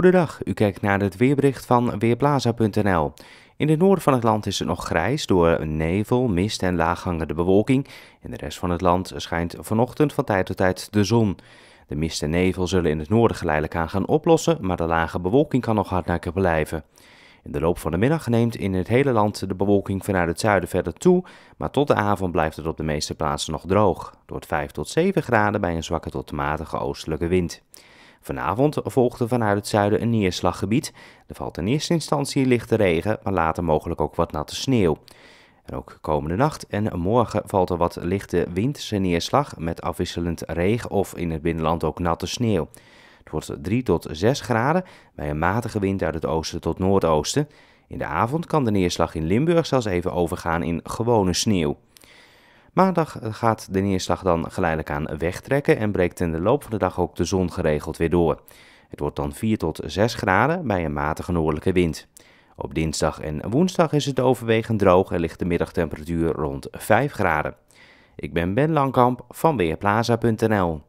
Goedendag, u kijkt naar het weerbericht van Weerplaza.nl. In het noorden van het land is het nog grijs door nevel, mist en laaghangende bewolking. In de rest van het land schijnt vanochtend van tijd tot tijd de zon. De mist en nevel zullen in het noorden geleidelijk aan gaan oplossen, maar de lage bewolking kan nog hardnekkig blijven. In de loop van de middag neemt in het hele land de bewolking vanuit het zuiden verder toe, maar tot de avond blijft het op de meeste plaatsen nog droog. Door 5 tot 7 graden bij een zwakke tot matige oostelijke wind. Vanavond volgde vanuit het zuiden een neerslaggebied. Er valt in eerste instantie lichte regen, maar later mogelijk ook wat natte sneeuw. En ook komende nacht en morgen valt er wat lichte winterse neerslag met afwisselend regen of in het binnenland ook natte sneeuw. Het wordt 3 tot 6 graden bij een matige wind uit het oosten tot noordoosten. In de avond kan de neerslag in Limburg zelfs even overgaan in gewone sneeuw. Maandag eh, gaat de neerslag dan geleidelijk aan wegtrekken en breekt in de loop van de dag ook de zon geregeld weer door. Het wordt dan 4 tot 6 graden bij een matige noordelijke wind. Op dinsdag en woensdag is het overwegend droog en ligt de middagtemperatuur rond 5 graden. Ik ben Ben Langkamp van Weerplaza.nl.